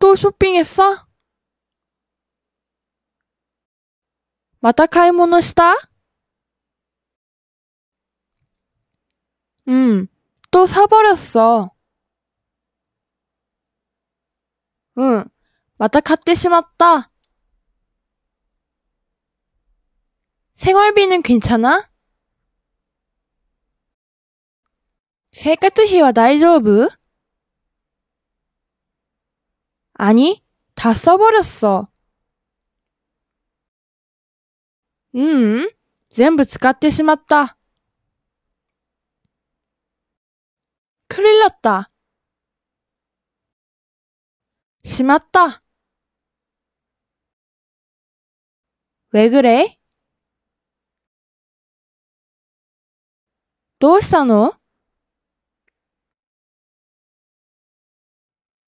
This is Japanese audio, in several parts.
또쇼핑했어마타카이모노시다응또사버렸어응마타카테시마다생활비는괜찮아생활비は大丈夫아니다써버렸어음全部使ってしまった。큰일났다しまった。왜그래どうしたの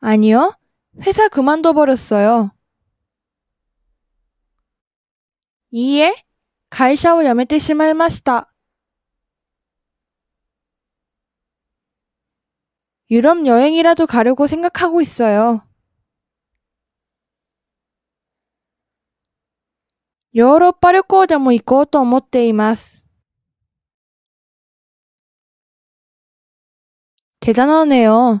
아니요, 회사 그만둬버렸어요이い 가이샤오 야메테 시마い마스た 유럽 여행이라도 가려고 생각하고 있어요. 유럽 旅行でも行こうと思っています. 뭐 뭐 대단하네요.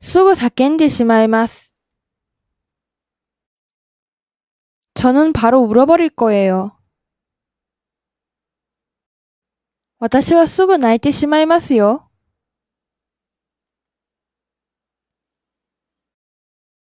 すぐ叫んでしまいます。저는바로울어버릴거예요私はすぐ泣いてしまいますよ。